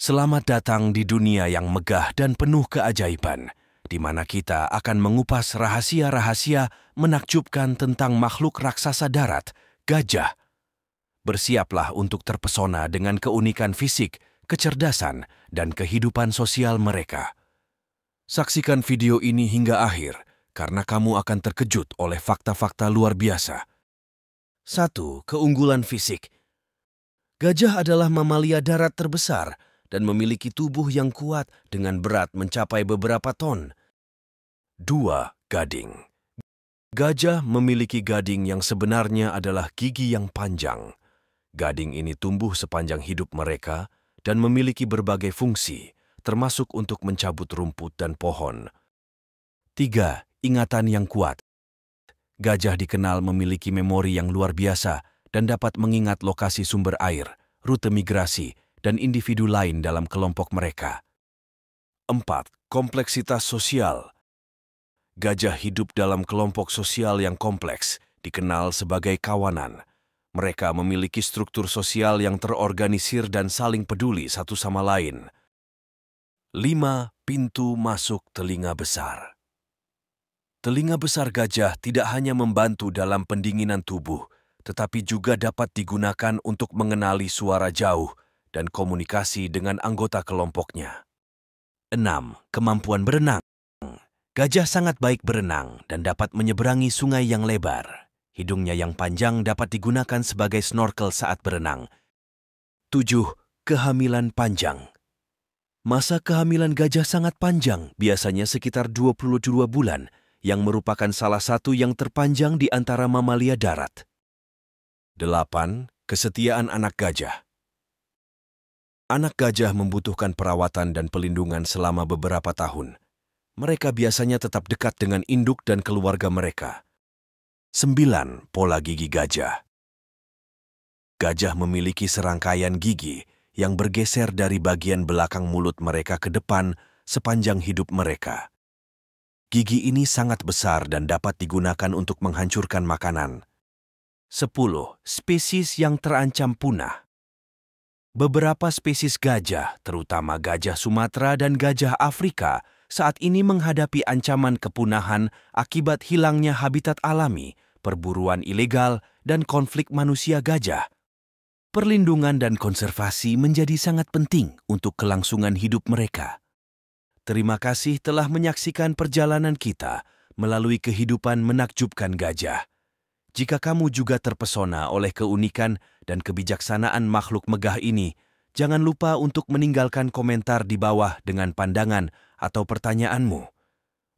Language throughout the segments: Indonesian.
Selamat datang di dunia yang megah dan penuh keajaiban, di mana kita akan mengupas rahasia-rahasia menakjubkan tentang makhluk raksasa darat, gajah. Bersiaplah untuk terpesona dengan keunikan fisik, kecerdasan, dan kehidupan sosial mereka. Saksikan video ini hingga akhir, karena kamu akan terkejut oleh fakta-fakta luar biasa. 1. Keunggulan fisik Gajah adalah mamalia darat terbesar, dan memiliki tubuh yang kuat dengan berat mencapai beberapa ton. 2. Gading Gajah memiliki gading yang sebenarnya adalah gigi yang panjang. Gading ini tumbuh sepanjang hidup mereka dan memiliki berbagai fungsi, termasuk untuk mencabut rumput dan pohon. 3. Ingatan yang kuat Gajah dikenal memiliki memori yang luar biasa dan dapat mengingat lokasi sumber air, rute migrasi, dan individu lain dalam kelompok mereka. 4. Kompleksitas sosial Gajah hidup dalam kelompok sosial yang kompleks, dikenal sebagai kawanan. Mereka memiliki struktur sosial yang terorganisir dan saling peduli satu sama lain. 5. Pintu masuk telinga besar Telinga besar gajah tidak hanya membantu dalam pendinginan tubuh, tetapi juga dapat digunakan untuk mengenali suara jauh dan komunikasi dengan anggota kelompoknya. 6. Kemampuan berenang Gajah sangat baik berenang dan dapat menyeberangi sungai yang lebar. Hidungnya yang panjang dapat digunakan sebagai snorkel saat berenang. 7. Kehamilan panjang Masa kehamilan gajah sangat panjang, biasanya sekitar 22 bulan, yang merupakan salah satu yang terpanjang di antara mamalia darat. 8. Kesetiaan anak gajah Anak gajah membutuhkan perawatan dan pelindungan selama beberapa tahun. Mereka biasanya tetap dekat dengan induk dan keluarga mereka. 9. Pola gigi gajah Gajah memiliki serangkaian gigi yang bergeser dari bagian belakang mulut mereka ke depan sepanjang hidup mereka. Gigi ini sangat besar dan dapat digunakan untuk menghancurkan makanan. 10. Spesies yang terancam punah Beberapa spesies gajah, terutama gajah Sumatera dan gajah Afrika, saat ini menghadapi ancaman kepunahan akibat hilangnya habitat alami, perburuan ilegal, dan konflik manusia gajah. Perlindungan dan konservasi menjadi sangat penting untuk kelangsungan hidup mereka. Terima kasih telah menyaksikan perjalanan kita melalui kehidupan menakjubkan gajah. Jika kamu juga terpesona oleh keunikan dan kebijaksanaan makhluk megah ini, jangan lupa untuk meninggalkan komentar di bawah dengan pandangan atau pertanyaanmu.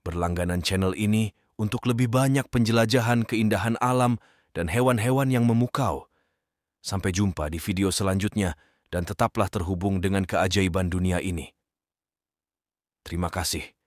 Berlangganan channel ini untuk lebih banyak penjelajahan keindahan alam dan hewan-hewan yang memukau. Sampai jumpa di video selanjutnya dan tetaplah terhubung dengan keajaiban dunia ini. Terima kasih.